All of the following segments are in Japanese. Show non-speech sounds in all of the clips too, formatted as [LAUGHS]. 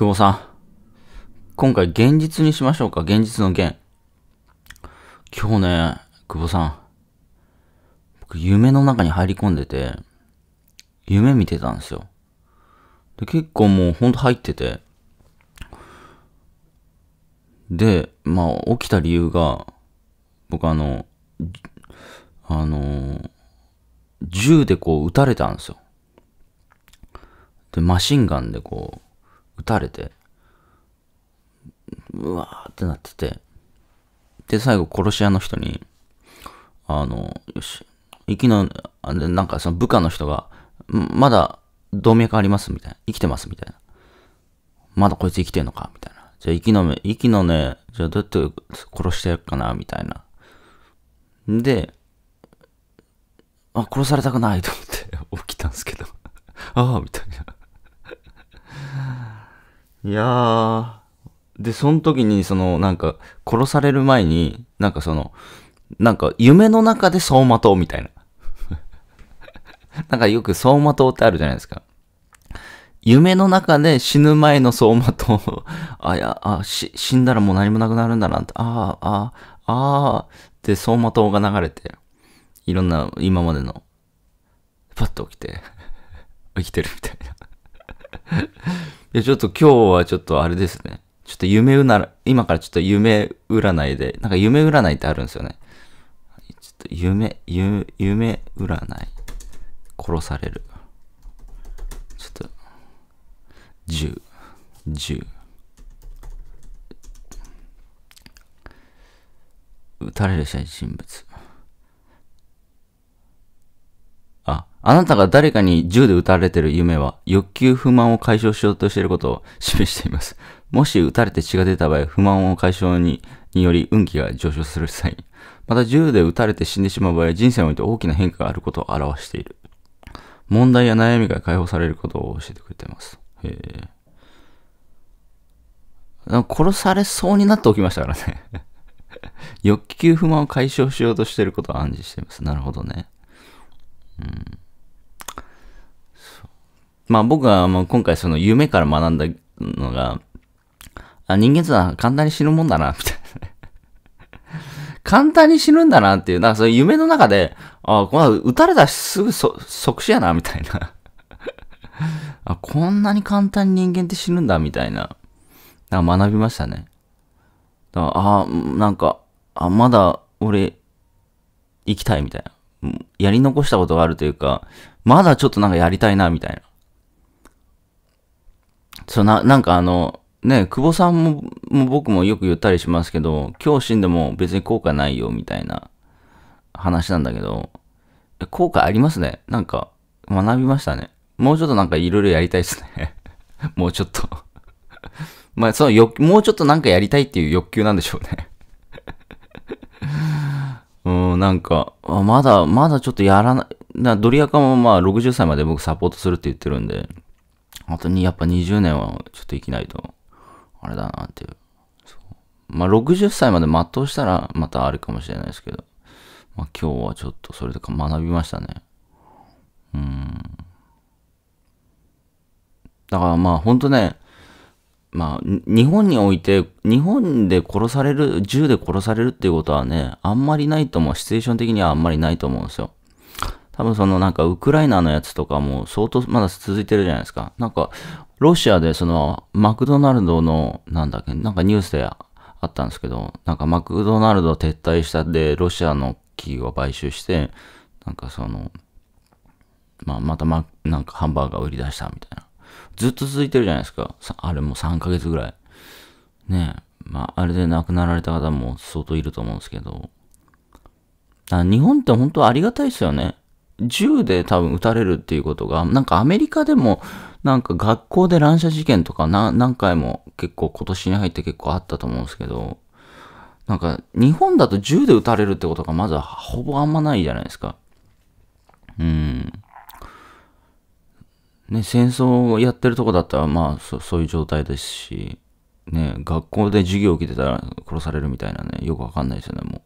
久保さん。今回現実にしましょうか。現実の現。今日ね、久保さん。僕、夢の中に入り込んでて、夢見てたんですよ。で、結構もうほんと入ってて。で、まあ、起きた理由が、僕あの、あの、銃でこう撃たれたんですよ。で、マシンガンでこう、撃たれて、うわーってなってて、で、最後殺し屋の人に、あの、よし、生きの、なんかその部下の人が、まだ動脈ありますみたいな。生きてますみたいな。まだこいつ生きてんのかみたいな。じゃあ生きのめ、生きのね、じゃあどうやって殺してやるかなみたいな。で、あ、殺されたくないと思って [LAUGHS] 起きたんですけど。[LAUGHS] ああ、みたいないやー、で、その時に、その、なんか、殺される前に、なんかその、なんか、夢の中で走馬灯みたいな。[LAUGHS] なんかよく走馬灯ってあるじゃないですか。夢の中で死ぬ前の走馬灯 [LAUGHS] あ、いや、あ、し、死んだらもう何もなくなるんだなって、ああ、ああ、ああ、って走馬灯が流れて、いろんな、今までの、パッと起きて、[LAUGHS] 生きてるみたいな [LAUGHS] ちょっと今日はちょっとあれですね。ちょっと夢うなら、今からちょっと夢占いで、なんか夢占いってあるんですよね。ちょっと夢、夢、夢占い。殺される。ちょっと、十、0撃たれる人物。あなたが誰かに銃で撃たれてる夢は欲求不満を解消しようとしていることを示しています。もし撃たれて血が出た場合、不満を解消ににより運気が上昇する際、また銃で撃たれて死んでしまう場合、人生において大きな変化があることを表している。問題や悩みが解放されることを教えてくれています。へ殺されそうになっておきましたからね [LAUGHS] 欲求不満を解消しようとしていることを暗示しています。なるほどね。うんまあ僕はもう今回その夢から学んだのが、あ、人間とは簡単に死ぬもんだな、みたいな。簡単に死ぬんだなっていう、なんかそういう夢の中で、あ、この撃たれたらすぐ即死やな、みたいな。あ、こんなに簡単に人間って死ぬんだ、みたいな。な学びましたね。だあ、なんか、あ、まだ俺、生きたいみたいな。やり残したことがあるというか、まだちょっとなんかやりたいな、みたいな。そうな、なんかあの、ね、久保さんもも僕もよく言ったりしますけど、今日死んでも別に後悔ないよみたいな話なんだけど、効果ありますね。なんか、学びましたね。もうちょっとなんかいろいろやりたいですね。[LAUGHS] もうちょっとまあ、そのよ、もうちょっとなんかやりたいっていう欲求なんでしょうね [LAUGHS] うん、なんか、まだ、まだちょっとやらない、なドリアカもまあ60歳まで僕サポートするって言ってるんで、あとに、やっぱ20年はちょっと生きないと、あれだなっていう。そうまあ、60歳まで全うしたら、またあるかもしれないですけど、まあ、今日はちょっとそれとか学びましたね。うん。だからまあ、ほんとね、まあ、日本において、日本で殺される、銃で殺されるっていうことはね、あんまりないと思う。シチュエーション的にはあんまりないと思うんですよ。多分そのなんかウクライナのやつとかも相当まだ続いてるじゃないですか。なんか、ロシアでそのマクドナルドの、なんだっけ、なんかニュースであったんですけど、なんかマクドナルド撤退したで、ロシアの企業を買収して、なんかその、まあ、またま、なんかハンバーガー売り出したみたいな。ずっと続いてるじゃないですか。あれも3ヶ月ぐらい。ねえ。まあ、あれで亡くなられた方も相当いると思うんですけど。あ日本って本当ありがたいですよね。銃で多分撃たれるっていうことが、なんかアメリカでも、なんか学校で乱射事件とか何回も結構今年に入って結構あったと思うんですけど、なんか日本だと銃で撃たれるってことがまずはほぼあんまないじゃないですか。うん。ね、戦争をやってるとこだったらまあそそういう状態ですし、ね、学校で授業を受けてたら殺されるみたいなね、よくわかんないですよね、もう。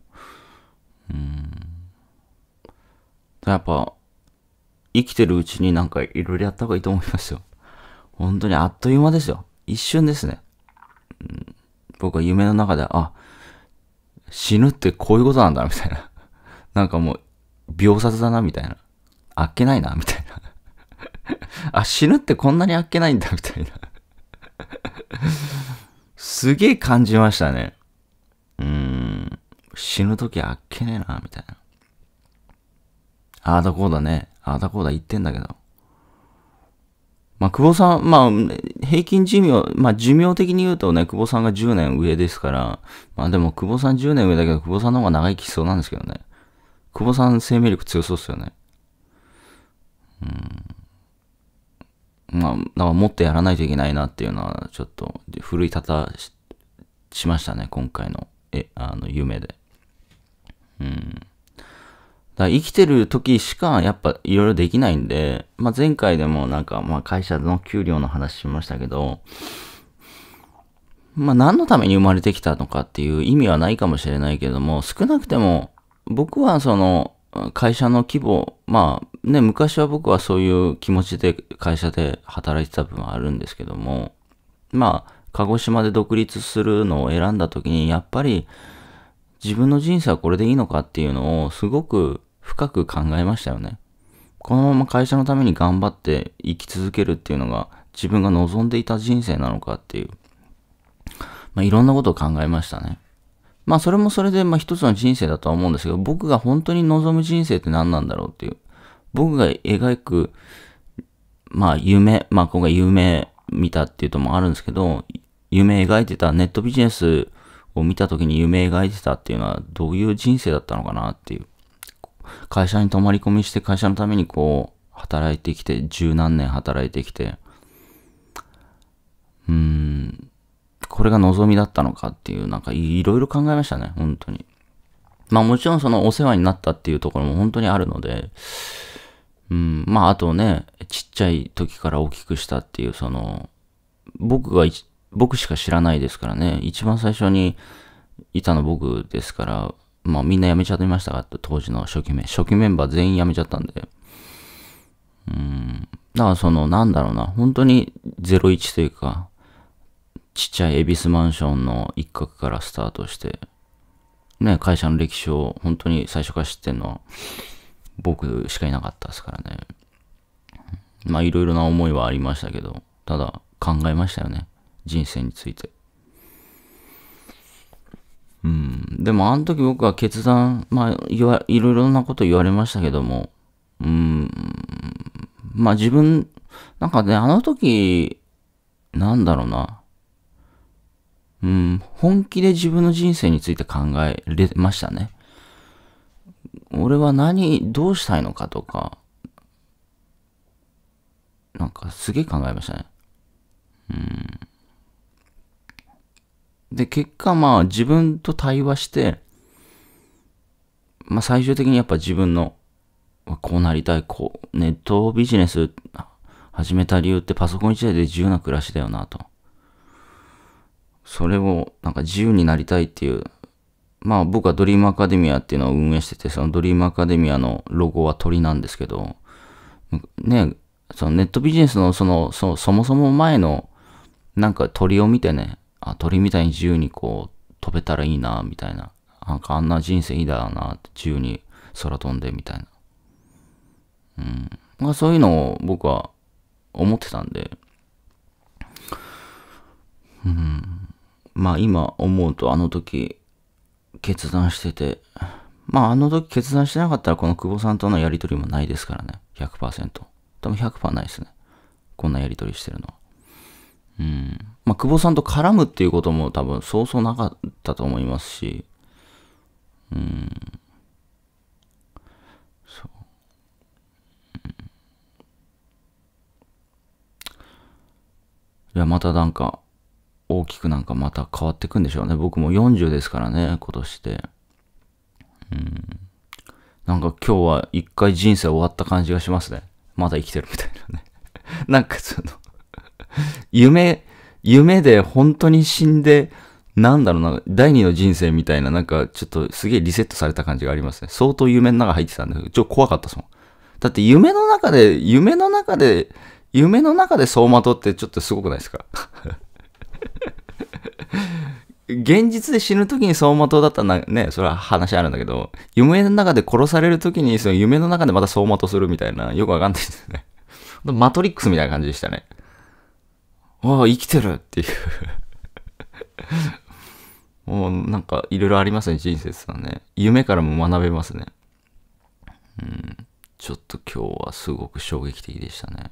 やっぱ、生きてるうちになんかいろいろやった方がいいと思いますよ。[LAUGHS] 本当にあっという間ですよ。一瞬ですね。うん、僕は夢の中で、あ、死ぬってこういうことなんだ、みたいな。[LAUGHS] なんかもう、秒殺だな、みたいな。あっけないな、みたいな。[LAUGHS] あ、死ぬってこんなにあっけないんだ、みたいな。すげえ感じましたね。うーん。死ぬときあっけねえな、みたいな。ああだこうだね。ああだこうだ言ってんだけど。まあ、久保さん、まあ、平均寿命、まあ、寿命的に言うとね、久保さんが10年上ですから、まあでも久保さん10年上だけど、久保さんの方が長生きしそうなんですけどね。久保さん生命力強そうっすよね。うん。まあ、だからもっとやらないといけないなっていうのは、ちょっと、奮い立たしましたね、今回の、え、あの、夢で。うん。だ生きてる時しかやっぱいろいろできないんで、まあ、前回でもなんかまあ会社の給料の話しましたけど、まあ、何のために生まれてきたのかっていう意味はないかもしれないけども、少なくても僕はその会社の規模、まあね、昔は僕はそういう気持ちで会社で働いてた部分はあるんですけども、まあ、鹿児島で独立するのを選んだ時に、やっぱり自分の人生はこれでいいのかっていうのをすごく深く考えましたよね。このまま会社のために頑張って生き続けるっていうのが自分が望んでいた人生なのかっていう。まあ、いろんなことを考えましたね。まあそれもそれでまあ一つの人生だとは思うんですけど、僕が本当に望む人生って何なんだろうっていう。僕が描く、まあ夢、まあ今回夢見たっていうともあるんですけど、夢描いてたネットビジネスを見た時に夢描いてたっていうのはどういう人生だったのかなっていう。会社に泊まり込みして会社のためにこう働いてきて、十何年働いてきて、うーん、これが望みだったのかっていう、なんかいろいろ考えましたね、本当に。まあもちろんそのお世話になったっていうところも本当にあるので、うん、まああとね、ちっちゃい時から大きくしたっていう、その、僕が僕しか知らないですからね、一番最初にいたの僕ですから、まあみんな辞めちゃってましたが、当時の初期メン、初期メンバー全員辞めちゃったんで。うん。だからその、なんだろうな、本当に01というか、ちっちゃい恵比寿マンションの一角からスタートして、ね、会社の歴史を本当に最初から知ってんのは僕しかいなかったですからね。まあいろいろな思いはありましたけど、ただ考えましたよね。人生について。うん、でもあの時僕は決断、まあ、いろいろなこと言われましたけども、うん、まあ自分、なんかね、あの時、なんだろうな、うん、本気で自分の人生について考えれましたね。俺は何、どうしたいのかとか、なんかすげえ考えましたね。で、結果まあ自分と対話して、まあ最終的にやっぱ自分の、こうなりたい、こう、ネットビジネス始めた理由ってパソコン一台で自由な暮らしだよなと。それをなんか自由になりたいっていう、まあ僕はドリームアカデミアっていうのを運営してて、そのドリームアカデミアのロゴは鳥なんですけど、ね、そのネットビジネスのその、そそもそも前のなんか鳥を見てね、あ、鳥みたいに自由にこう、飛べたらいいな、みたいな。なんかあんな人生いいだろうな、自由に空飛んで、みたいな。うん。まあ、そういうのを僕は思ってたんで、うん。まあ今思うとあの時決断してて、まああの時決断してなかったらこの久保さんとのやりとりもないですからね。100%。多分100%ないですね。こんなやりとりしてるのは。まあ、久保さんと絡むっていうことも多分そうそうなかったと思いますし、うん。そう。いや、またなんか、大きくなんかまた変わってくんでしょうね。僕も40ですからね、今年で。うん。なんか今日は一回人生終わった感じがしますね。まだ生きてるみたいなね。[LAUGHS] なんかその夢、夢で本当に死んで、なんだろうな、第二の人生みたいな、なんかちょっとすげえリセットされた感じがありますね。相当夢の中入ってたんだけど、ちょっと怖かったですもん。だって夢の中で、夢の中で、夢の中で走馬灯ってちょっとすごくないですか [LAUGHS] 現実で死ぬ時に走馬灯だったらね、それは話あるんだけど、夢の中で殺される時に、その夢の中でまた走馬灯するみたいな、よくわかんないですね。[LAUGHS] マトリックスみたいな感じでしたね。ああ、生きてるっていう [LAUGHS] もうなんかいろいろありますね、人生さんね。夢からも学べますね。うん。ちょっと今日はすごく衝撃的でしたね。